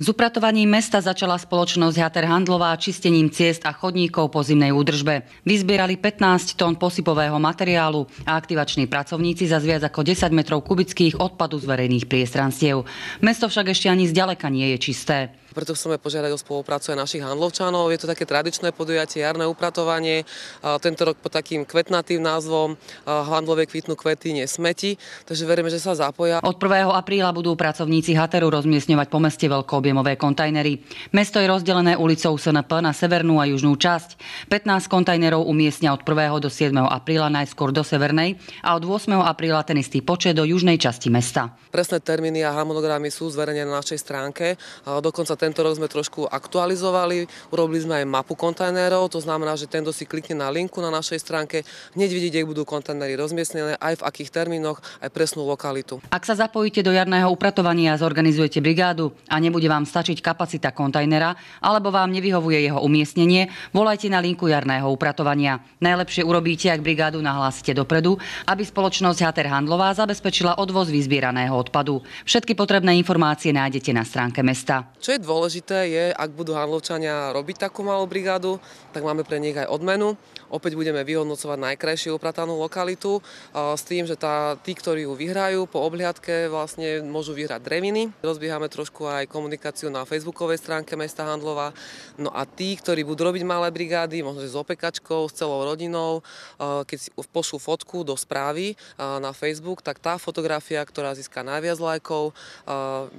S upratovaním mesta začala spoločnosť Hater Handlová čistením ciest a chodníkov po zimnej údržbe. Vyzbierali 15 tón posypového materiálu a aktivační pracovníci za viac ako 10 metrov kubických odpadu z verejných priestranstiev. Mesto však ešte ani zďaleka nie je čisté. Preto chceme požiadať o spoluprácu aj našich handlovčanov. Je to také tradičné podujatie, jarné upratovanie, tento rok pod takým kvetnatým názvom Handlové kvitnú kvety smeti, takže veríme, že sa zapoja. Od 1. apríla budú pracovníci Hateru rozmiestňovať po meste veľkoobjemové kontajnery. Mesto je rozdelené ulicou SNP na severnú a južnú časť. 15 kontajnerov umiestnia od 1. do 7. apríla najskôr do severnej a od 8. apríla ten istý počet do južnej časti mesta. Presné termíny a harmonogramy sú zverejnené na našej stránke. Dokonca tento rok sme trošku aktualizovali, urobili sme aj mapu kontajnerov, to znamená, že tento si klikne na linku na našej stránke, hneď vidí, kde budú kontajnery rozmiestnené, aj v akých termínoch, aj presnú lokalitu. Ak sa zapojíte do jarného upratovania, a zorganizujete brigádu a nebude vám stačiť kapacita kontajnera, alebo vám nevyhovuje jeho umiestnenie, volajte na linku jarného upratovania. Najlepšie urobíte, ak brigádu nahlásite dopredu, aby spoločnosť Hater Handlová zabezpečila odvoz vyzbieraného odpadu. Všetky potrebné informácie nájdete na stránke mesta. Čo je dôležité je, ak budú handlovčania robiť takú malú brigádu, tak máme pre nich aj odmenu. Opäť budeme vyhodnocovať najkrajšiu upratanú lokalitu s tým, že tá, tí, ktorí ju vyhrajú, po obhliadke vlastne môžu vyhrať dreviny. Rozbiehame trošku aj komunikáciu na facebookovej stránke mesta Handlova. No a tí, ktorí budú robiť malé brigády, možno s opekačkou, s celou rodinou, keď si pošlú fotku do správy na Facebook, tak tá fotografia, ktorá získa najviac lajkov,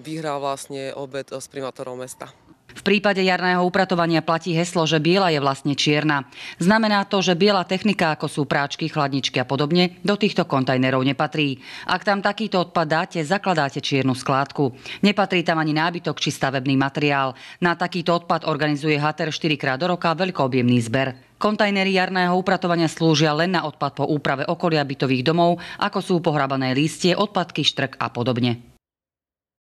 vyhrá vlastne obed s primátorom mesta. V prípade jarného upratovania platí heslo, že biela je vlastne čierna. Znamená to, že biela technika, ako sú práčky, chladničky a podobne, do týchto kontajnerov nepatrí. Ak tam takýto odpad dáte, zakladáte čiernu skládku. Nepatrí tam ani nábytok či stavebný materiál. Na takýto odpad organizuje HATER 4 krát do roka veľkoobjemný zber. Kontajnery jarného upratovania slúžia len na odpad po úprave okolia bytových domov, ako sú pohrabané lístie, odpadky, štrk a podobne.